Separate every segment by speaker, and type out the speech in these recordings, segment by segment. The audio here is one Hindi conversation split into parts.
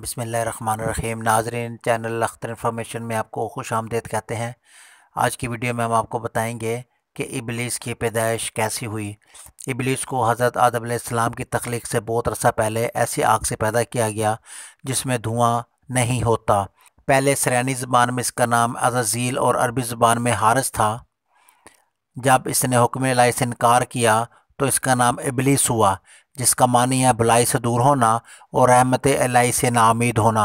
Speaker 1: बसमीम नाजरीन चैनल अख्तर इन्फॉर्मेशन में आपको खुश आमदेद कहते हैं आज की वीडियो में हम आपको बताएंगे कि इबलीस की पैदाइश कैसी हुई इबलीस को हज़रत आदम की तख्लीक से बहुत अरसा पहले ऐसी आग से पैदा किया गया जिसमें धुआँ नहीं होता पहले सरानी ज़बान में इसका नाम अज़ील और अरबी ज़बान में हारस था जब इसने हुक्म लाई से इनकार किया तो इसका नाम इबलीस हुआ जिसका मानी है भलाई से दूर होना और रहमत अलाई से नामीद होना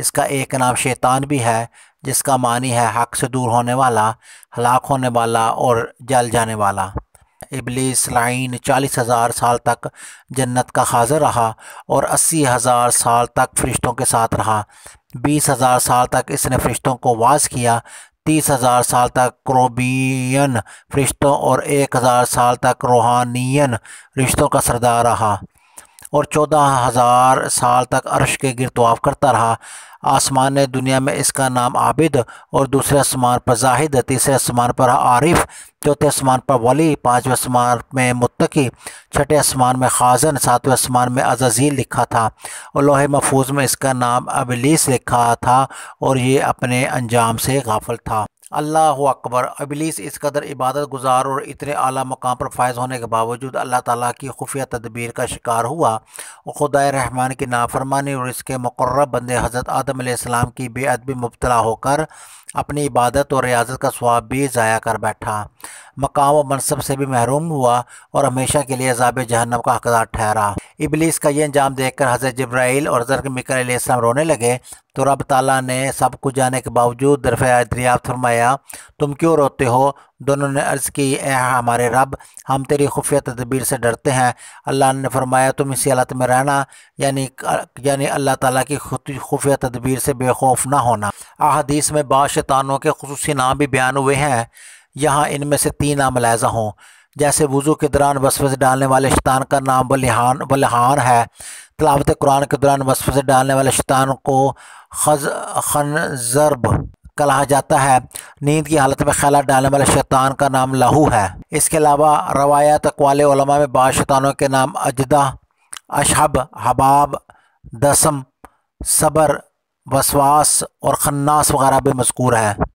Speaker 1: इसका एक नाम शैतान भी है जिसका मानी है हक से दूर होने वाला हलाक होने वाला और जल जाने वाला इबलीस लाइन चालीस हज़ार साल तक जन्नत का हाजिर रहा और अस्सी हज़ार साल तक फरिश्तों के साथ रहा बीस हज़ार साल तक इसने फरिश्तों को वाज किया तीस हज़ार साल तक क्रोबियन रिश्तों और एक हज़ार साल तक रूहानियन रिश्तों का सरदार रहा और चौदह हज़ार साल तक अरश के तो करता रहा आसमान ने दुनिया में इसका नाम आबिद और दूसरे आसमान पर जाहिद तीसरे आसमान पर आरिफ चौथे आसमान पर वली पाँचवें आसमान में मुतकी छठे आसमान में खाजन सातवें आसमान में अजाजील लिखा था और लोहे महफूज में इसका नाम अबलीस लिखा था और ये अपने अंजाम से गाफल था अल्लाह अकबर अबलीस इस कदर इबादत गुजार और इतने अली मकाम पर फायज होने के बावजूद अल्लाह ताला की खुफिया तदबीर का शिकार हुआ और खुदा रहमान की नाफरमानी और इसके मकर्रब बंदे हज़रत आदम आसमाम की बेअदबी मुबतला होकर अपनी इबादत और रियाजत का स्वाब भी ज़ाया कर बैठा मकाम व मनसब से भी महरूम हुआ और हमेशा के लिए अजाब जहनम का हकदार ठहरा इबलीस का यह अंजाम देखकर हज़रत जब्राइल और हज़रत मिकर रोने लगे तो रब ताला ने सब कुछ जाने के बावजूद दरफ़ा दरिया फरमाया तुम क्यों रोते हो दोनों ने अर्ज़ की ए हमारे रब हम तेरी खुफिया तदबीर से डरते हैं अल्लाह ने फरमाया तुम इसी हालत में रहना यानी यानी अल्लाह ताला की खुफिया तदबीर से बेखौफ ना होना अहदीस में बाशतानों के खसूस नाम भी बयान हुए हैं यहाँ इनमें से तीन नाम लहजा हों जैसे वज़ू के दौरान से डालने वाले शैतान का नाम बलिहान बलहान है तलावत कुरान के दौरान से डालने वाले शैतान को खज खनजरब कहा जाता है नींद की हालत में ख्याल डालने वाले शैतान का नाम लहू है इसके अलावा रवायात अकवाल में बाद शैतानों के नाम अजदा अशहब हबाब दसम सबर वसवास और खन्नास वगैरह भी मशकूर हैं